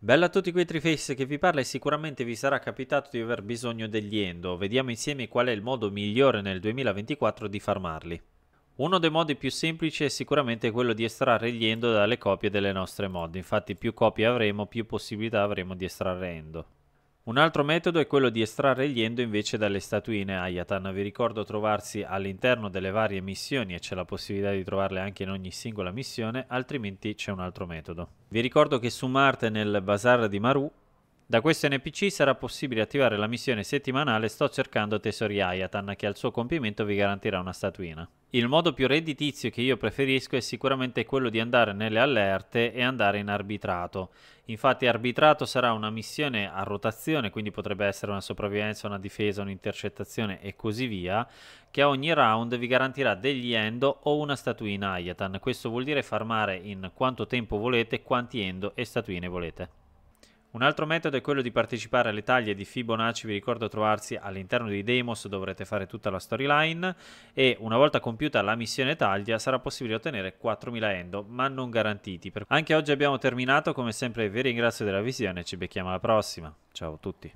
Bella a tutti quei Triface che vi parla e sicuramente vi sarà capitato di aver bisogno degli endo, vediamo insieme qual è il modo migliore nel 2024 di farmarli. Uno dei modi più semplici è sicuramente quello di estrarre gli endo dalle copie delle nostre mod, infatti più copie avremo più possibilità avremo di estrarre endo. Un altro metodo è quello di estrarre gli endo invece dalle statuine Ayatan. Vi ricordo trovarsi all'interno delle varie missioni e c'è la possibilità di trovarle anche in ogni singola missione, altrimenti c'è un altro metodo. Vi ricordo che su Marte nel bazar di Maru da questo NPC sarà possibile attivare la missione settimanale Sto cercando tesori Ayatan che al suo compimento vi garantirà una statuina. Il modo più redditizio che io preferisco è sicuramente quello di andare nelle allerte e andare in arbitrato. Infatti arbitrato sarà una missione a rotazione, quindi potrebbe essere una sopravvivenza, una difesa, un'intercettazione e così via, che a ogni round vi garantirà degli endo o una statuina Ayatan. Questo vuol dire farmare in quanto tempo volete, quanti endo e statuine volete. Un altro metodo è quello di partecipare alle taglie di Fibonacci, vi ricordo trovarsi all'interno di Demos, dovrete fare tutta la storyline e una volta compiuta la missione taglia sarà possibile ottenere 4.000 endo, ma non garantiti. Anche oggi abbiamo terminato, come sempre vi ringrazio della visione e ci becchiamo alla prossima. Ciao a tutti.